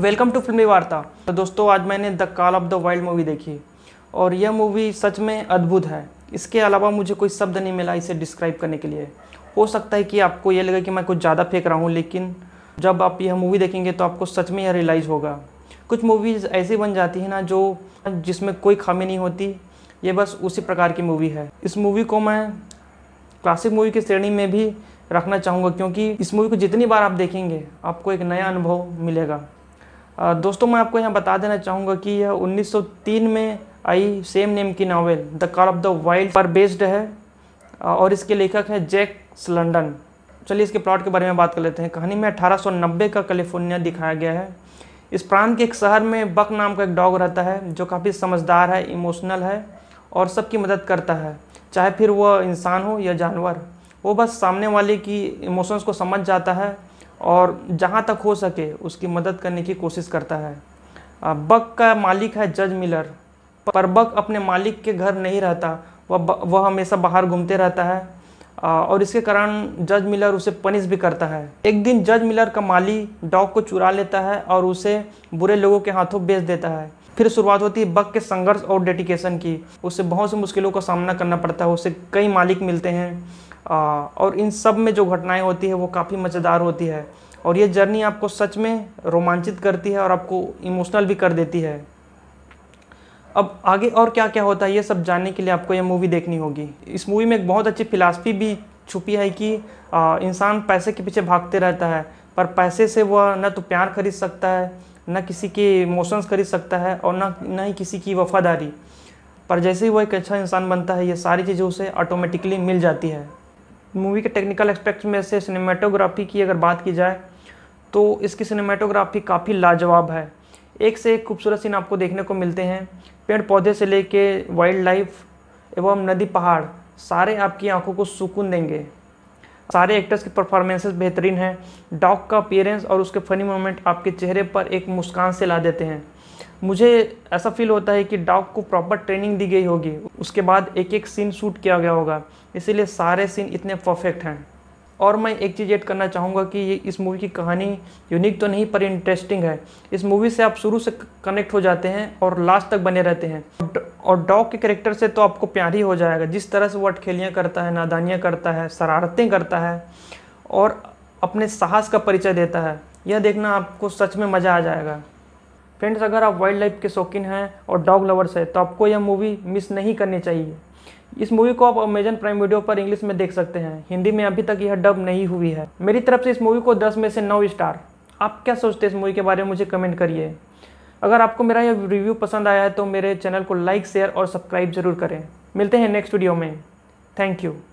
welcome to फिल्मी वार्ता तो दोस्तों आज मैंने the call of the wild movie देखी और यह मूवी सच में अद्भुत है इसके अलावा मुझे कोई शब्द नहीं मिला इसे डिस्क्राइब करने के लिए हो सकता है कि आपको यह लगे कि मैं कुछ ज़्यादा फेंक रहा हूँ लेकिन जब आप यह मूवी देखेंगे तो आपको सच में यह रियलाइज़ होगा कुछ मूवीज़ ऐसी बन जाती है ना जो जिसमें कोई खामी नहीं होती ये बस उसी प्रकार की मूवी है इस मूवी को मैं क्लासिक मूवी की श्रेणी में भी रखना चाहूँगा क्योंकि इस मूवी को जितनी बार आप देखेंगे आपको एक नया अनुभव मिलेगा दोस्तों मैं आपको यहाँ बता देना चाहूँगा कि यह 1903 में आई सेम नेम की novel the call of the wild पर बेस्ड है और इसके लेखक हैं जैक स्लंडन चलिए इसके प्लॉट के बारे में बात कर लेते हैं कहानी में 1890 का कैलिफोर्निया दिखाया गया है इस प्रांत के एक शहर में बक नाम का एक डॉग रहता है जो काफ़ी समझदार है इमोशनल है और सबकी मदद करता है चाहे फिर वह इंसान हो या जानवर वो बस सामने वाले की इमोशंस को समझ जाता है और जहाँ तक हो सके उसकी मदद करने की कोशिश करता है बक का मालिक है जज मिलर पर बक अपने मालिक के घर नहीं रहता वह वह हमेशा बाहर घूमते रहता है और इसके कारण जज मिलर उसे पनिश भी करता है एक दिन जज मिलर का माली डॉग को चुरा लेता है और उसे बुरे लोगों के हाथों बेच देता है फिर शुरुआत होती है बक के संघर्ष और डेडिकेशन की उससे बहुत सी मुश्किलों का सामना करना पड़ता है उससे कई मालिक मिलते हैं और इन सब में जो घटनाएं होती है वो काफ़ी मज़ेदार होती है और ये जर्नी आपको सच में रोमांचित करती है और आपको इमोशनल भी कर देती है अब आगे और क्या क्या होता है ये सब जानने के लिए आपको ये मूवी देखनी होगी इस मूवी में एक बहुत अच्छी फिलासफी भी छुपी है कि इंसान पैसे के पीछे भागते रहता है पर पैसे से वह न तो प्यार खरीद सकता है न किसी के इमोशंस खरीद सकता है और न न ही किसी की वफादारी पर जैसे ही वह एक अच्छा इंसान बनता है ये सारी चीज़ें उसे ऑटोमेटिकली मिल जाती है मूवी के टेक्निकल एस्पेक्ट में से सिनेमाटोग्राफी की अगर बात की जाए तो इसकी सिनेमाटोग्राफी काफ़ी लाजवाब है एक से एक खूबसूरत सीन आपको देखने को मिलते हैं पेड़ पौधे से लेके वाइल्ड लाइफ एवं नदी पहाड़ सारे आपकी आंखों को सुकून देंगे सारे एक्टर्स की परफॉर्मेंसेस बेहतरीन हैं डॉग का अपीयरेंस और उसके फनी मोमेंट आपके चेहरे पर एक मुस्कान से ला देते हैं मुझे ऐसा फील होता है कि डॉग को प्रॉपर ट्रेनिंग दी गई होगी उसके बाद एक एक सीन शूट किया गया होगा इसीलिए सारे सीन इतने परफेक्ट हैं और मैं एक चीज़ ऐड करना चाहूँगा कि ये इस मूवी की कहानी यूनिक तो नहीं पर इंटरेस्टिंग है इस मूवी से आप शुरू से कनेक्ट हो जाते हैं और लास्ट तक बने रहते हैं और डॉग के करेक्टर से तो आपको प्यार ही हो जाएगा जिस तरह से वो अटखेलियाँ करता है नादानियाँ करता है शरारतें करता है और अपने साहस का परिचय देता है यह देखना आपको सच में मज़ा आ जाएगा फ्रेंड्स अगर आप वाइल्ड लाइफ के शौकीन हैं और डॉग लवर्स हैं तो आपको यह मूवी मिस नहीं करनी चाहिए इस मूवी को आप अमेजन प्राइम वीडियो पर इंग्लिश में देख सकते हैं हिंदी में अभी तक यह डब नहीं हुई है मेरी तरफ से इस मूवी को 10 में से 9 स्टार आप क्या सोचते हैं इस मूवी के बारे में मुझे कमेंट करिए अगर आपको मेरा यह रिव्यू पसंद आया है तो मेरे चैनल को लाइक शेयर और सब्सक्राइब जरूर करें मिलते हैं नेक्स्ट वीडियो में थैंक यू